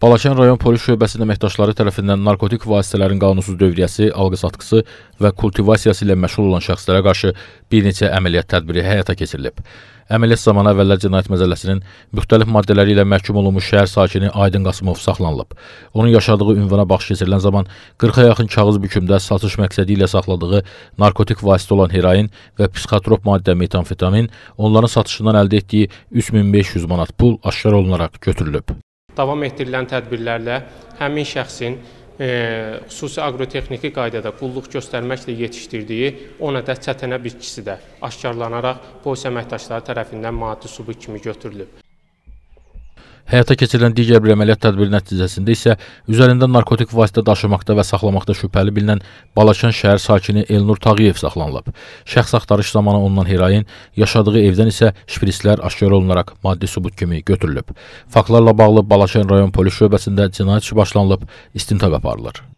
Balakən rayon polis şöbəsinin əməkdaşları tərəfindən narkotik vasitələrin qanunsuz dövriyyəsi, alqı-satqısı və kultivasiyası ilə məşğul olan şəxslərə qarşı bir neçə əməliyyat tədbiri həyata keçirilib. Əməliyyat zamanı əvvəllər Cinayət Məcəlləsinin müxtəlif maddələri ilə məhkum olunmuş şəhər sakini Aydın Qasımov saxlanılıb. Onun yaşadığı ünvana baxış keçirilən zaman 40-a yaxın kağız bükümdə satış məqsədi ilə saxladığı narkotik vasitə olan heroin və psixotrop maddə metamfetamin onların satışından əldə etdiyi 3500 manat pul aşkar olunaraq götürülüb. Davam etdirilən tədbirlərlə həmin şəxsin e, xüsusi aqrotexniki qaydada qulluq göstərməklə yetişdirdiyi 10 ədəd çətənə bitkisi də aşkarlanaraq polis əməkdaşları tərəfindən maddi sübut kimi götürülüb. Həyata keçirilən digər bir əməliyyat tədbiri nəticəsində isə üzərində narkotik vasitə daşımaqda və saxlamaqda şübhəli bilinən Balakən şəhər sakini Elnur Tağıyev saxlanılıb. Şəxs axtarış zamanı ondan heroin, yaşadığı evdən isə şprislər aşkar olunaraq maddi sübut kimi götürülüb. Faktlarla bağlı Balakən rayon polis şöbəsində cinayət işi başlanılıb, istintaq aparılır.